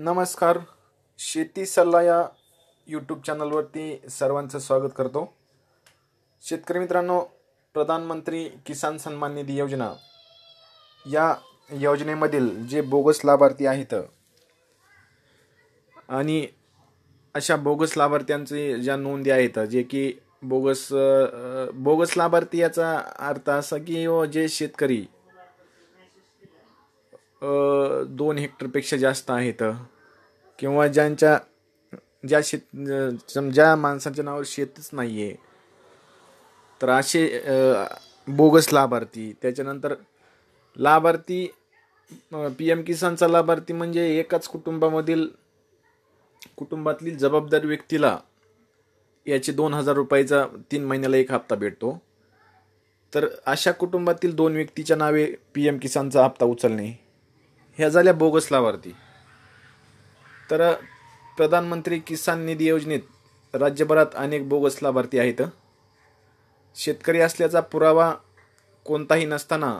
नमस्कार शेती सल्ला या यूट्यूब चॅनलवरती सर्वांचं स्वागत करतो शेतकरी मित्रांनो प्रधानमंत्री किसान सन्मान निधी योजना या योजनेमधील जे बोगस लाभार्थी आहेत आणि अशा बोगस लाभार्थ्यांचे ज्या नोंदी आहेत जे की बोगस बोगस लाभार्थी याचा अर्थ असा की जे शेतकरी दोन हेक्टरपेक्षा जास्त आहेत किंवा ज्यांच्या ज्या शेत ज्या माणसांच्या नावावर शेतच नाही आहे तर असे बोगस लाभार्थी त्याच्यानंतर लाभार्थी पी एम किसानचा लाभार्थी म्हणजे एकाच कुटुंबामधील कुटुंबातील जबाबदार व्यक्तीला याचे दोन हजार रुपयाचा तीन महिन्याला एक हप्ता भेटतो तर अशा कुटुंबातील दोन व्यक्तीच्या नावे पी एम किसानचा हप्ता उचलणे ह्या झाल्या बोगस लाभार्थी तर प्रधानमंत्री किसान निधी योजनेत राज्यभरात अनेक बोगस लाभार्थी आहेत शेतकरी असल्याचा पुरावा कोणताही नसताना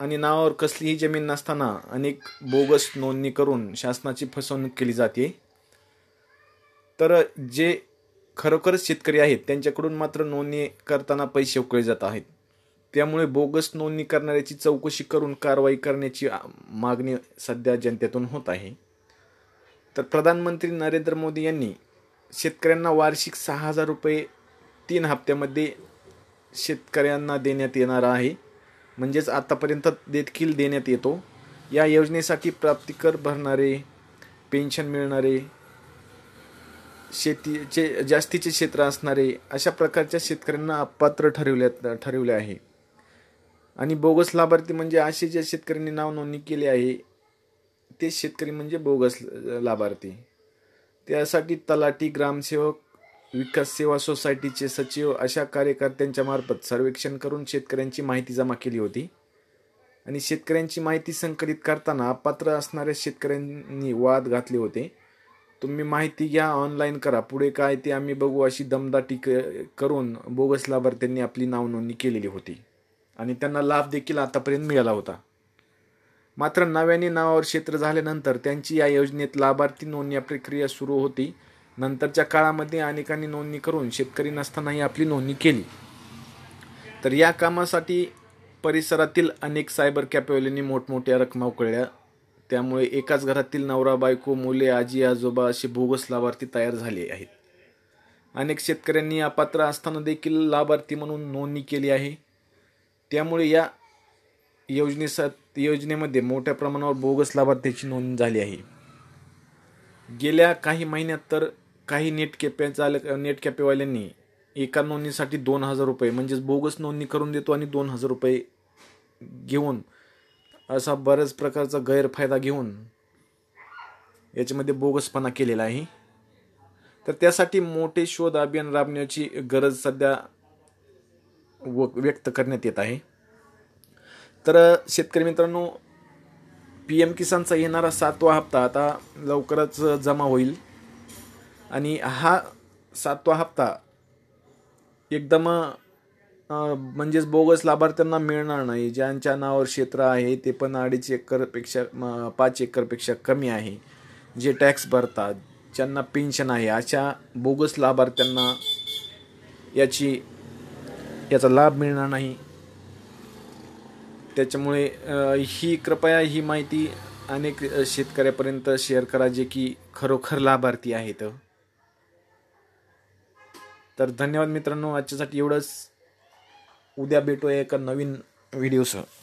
आणि नावावर कसलीही जमीन नसताना अनेक बोगस नोंदणी करून शासनाची फसवणूक केली जाते तर जे खरोखरच शेतकरी आहेत त्यांच्याकडून मात्र नोंदणी करताना पैसे उकळले जात आहेत त्यामुळे बोगस नोंदणी करणाऱ्याची चौकशी करून कारवाई करण्याची मागणी सध्या जनतेतून होत आहे तर प्रधानमंत्री नरेंद्र मोदी यांनी शेतकऱ्यांना वार्षिक सहा हजार रुपये तीन हप्त्यामध्ये शेतकऱ्यांना देण्यात येणार आहे म्हणजेच आतापर्यंत देखील देण्यात येतो या योजनेसाठी प्राप्तिकर भरणारे पेन्शन मिळणारे शेतीचे जास्तीचे क्षेत्र असणारे अशा प्रकारच्या शेतकऱ्यांना अपात्र ठरवल्या ठरवले आहे आणि बोगस लाभार्थी म्हणजे असे ज्या शेतकऱ्यांनी नाव नोंदणी केली आहे ते शेतकरी म्हणजे बोगस लाभार्थी त्यासाठी तलाठी ग्रामसेवक विकास सेवा सोसायटीचे सचिव अशा कार्यकर्त्यांच्या मार्फत सर्वेक्षण करून शेतकऱ्यांची माहिती जमा केली होती आणि शेतकऱ्यांची माहिती संकलित करताना अपात्र असणाऱ्या शेतकऱ्यांनी वाद घातले होते तुम्ही माहिती घ्या ऑनलाईन करा पुढे काय ते आम्ही बघू अशी दमदाटी करून बोगस लाभार्थ्यांनी आपली नावनोंदणी केलेली होती आणि त्यांना लाभ देखील आतापर्यंत मिळाला होता मात्र नव्याने नावावर क्षेत्र झाल्यानंतर त्यांची या योजनेत लाभार्थी नोंदणी प्रक्रिया सुरू होती नंतरच्या काळामध्ये अनेकांनी नोंदणी करून शेतकरी नसतानाही आपली नोंदणी केली तर या कामासाठी परिसरातील अनेक सायबर कॅपेवाल्यांनी मोठमोठ्या रकमा उकळल्या त्यामुळे एकाच घरातील नवरा बायको मुले आजी आजोबा असे बोगस लाभार्थी तयार झाले आहेत अनेक शेतकऱ्यांनी अपात्र असताना देखील लाभार्थी म्हणून नोंदणी केली आहे त्यामुळे या योजनेसा योजनेमध्ये मोठ्या प्रमाणावर बोगस लाभार्थ्याची नोंद झाली आहे गेल्या काही महिन्यात तर काही नेटकॅपे चालक नेटकॅपेवाल्यांनी एका नोंदणीसाठी दोन हजार रुपये म्हणजेच बोगस नोंदणी करून देतो आणि दोन हजार रुपये घेऊन असा बऱ्याच प्रकारचा गैरफायदा घेऊन याच्यामध्ये बोगसपणा केलेला आहे तर त्यासाठी मोठे शोध अभियान राबण्याची गरज सध्या व व्यक्त करण्यात येत आहे तर शेतकरी मित्रांनो पी एम किसानचा येणारा सातवा हप्ता आता लवकरच जमा होईल आणि हा सातवा हप्ता एकदम म्हणजेच बोगस लाभार्थ्यांना मिळणार नाही ज्यांच्या नावावर क्षेत्र आहे ते पण अडीच एकरपेक्षा पाच एकरपेक्षा कमी आहे जे टॅक्स भरतात ज्यांना पेन्शन आहे अशा बोगस लाभार्थ्यांना याची याचा लाभ मिळणार नाही त्याच्यामुळे ही कृपया ही माहिती अनेक शेतकऱ्यापर्यंत शेअर करा जे की खरोखर लाभार्थी आहेत तर धन्यवाद मित्रांनो आजच्यासाठी एवढंच उद्या भेटूया एका नवीन व्हिडिओसह